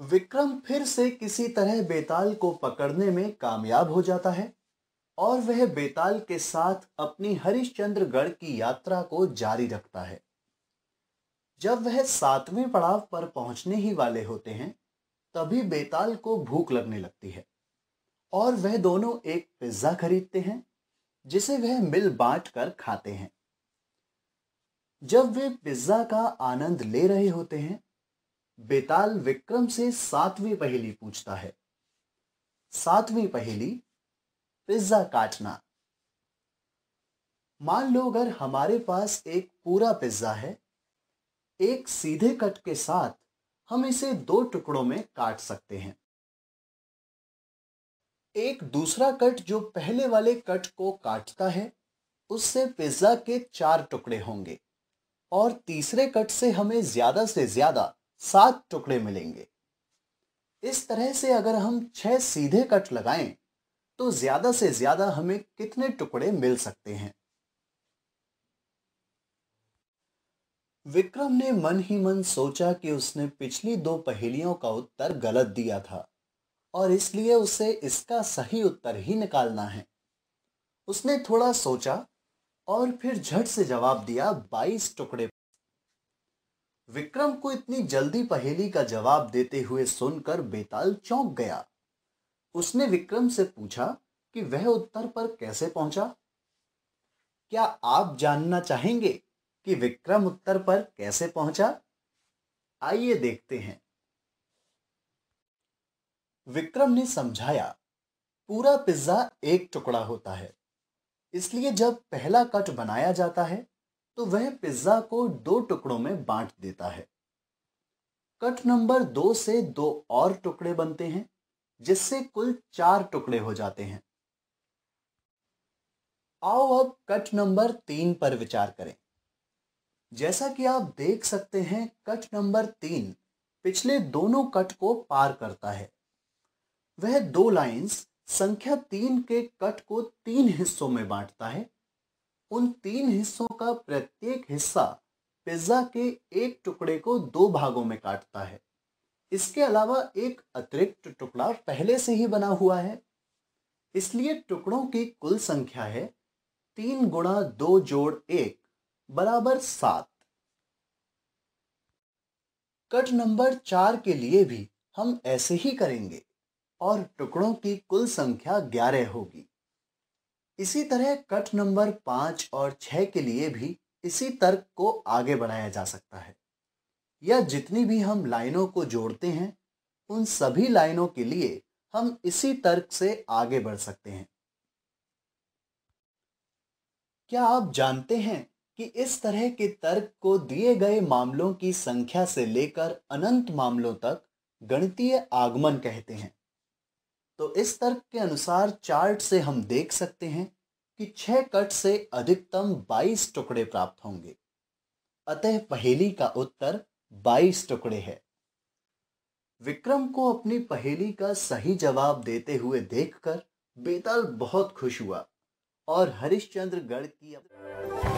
विक्रम फिर से किसी तरह बेताल को पकड़ने में कामयाब हो जाता है और वह बेताल के साथ अपनी हरिश्चंद्रगढ़ की यात्रा को जारी रखता है जब वह सातवें पड़ाव पर पहुंचने ही वाले होते हैं तभी बेताल को भूख लगने लगती है और वह दोनों एक पिज्जा खरीदते हैं जिसे वह मिल बांट कर खाते हैं जब वे पिज्जा का आनंद ले रहे होते हैं बेताल विक्रम से सातवीं पहेली पूछता है सातवीं पहेली पिज्जा काटना मान लो अगर हमारे पास एक पूरा पिज्जा है एक सीधे कट के साथ हम इसे दो टुकड़ों में काट सकते हैं एक दूसरा कट जो पहले वाले कट को काटता है उससे पिज्जा के चार टुकड़े होंगे और तीसरे कट से हमें ज्यादा से ज्यादा सात टुकड़े मिलेंगे इस तरह से अगर हम छह सीधे कट लगाएं तो ज्यादा से ज्यादा हमें कितने टुकड़े मिल सकते हैं विक्रम ने मन ही मन सोचा कि उसने पिछली दो पहेलियों का उत्तर गलत दिया था और इसलिए उसे इसका सही उत्तर ही निकालना है उसने थोड़ा सोचा और फिर झट से जवाब दिया बाईस टुकड़े विक्रम को इतनी जल्दी पहेली का जवाब देते हुए सुनकर बेताल चौंक गया उसने विक्रम से पूछा कि वह उत्तर पर कैसे पहुंचा क्या आप जानना चाहेंगे कि विक्रम उत्तर पर कैसे पहुंचा आइए देखते हैं विक्रम ने समझाया पूरा पिज्जा एक टुकड़ा होता है इसलिए जब पहला कट बनाया जाता है तो वह पिज्जा को दो टुकड़ों में बांट देता है कट नंबर दो से दो और टुकड़े बनते हैं जिससे कुल चार टुकड़े हो जाते हैं आओ अब कट नंबर तीन पर विचार करें जैसा कि आप देख सकते हैं कट नंबर तीन पिछले दोनों कट को पार करता है वह दो लाइंस संख्या तीन के कट को तीन हिस्सों में बांटता है उन तीन हिस्सों का प्रत्येक हिस्सा पिज्ज़ा के एक टुकड़े को दो भागों में काटता है इसके अलावा एक अतिरिक्त टुकड़ा पहले से ही बना हुआ है इसलिए टुकड़ों की कुल संख्या है तीन गुणा दो जोड़ एक बराबर सात कट नंबर चार के लिए भी हम ऐसे ही करेंगे और टुकड़ों की कुल संख्या ग्यारह होगी इसी तरह कट नंबर पाँच और छह के लिए भी इसी तर्क को आगे बढ़ाया जा सकता है या जितनी भी हम लाइनों को जोड़ते हैं उन सभी लाइनों के लिए हम इसी तर्क से आगे बढ़ सकते हैं क्या आप जानते हैं कि इस तरह के तर्क को दिए गए मामलों की संख्या से लेकर अनंत मामलों तक गणितीय आगमन कहते हैं तो इस तर्क के अनुसार चार्ट से हम देख सकते हैं कि छह कट से अधिकतम बाईस टुकड़े प्राप्त होंगे अतः पहेली का उत्तर बाईस टुकड़े है विक्रम को अपनी पहेली का सही जवाब देते हुए देखकर बेताल बहुत खुश हुआ और हरिश्चंद्र गढ़ की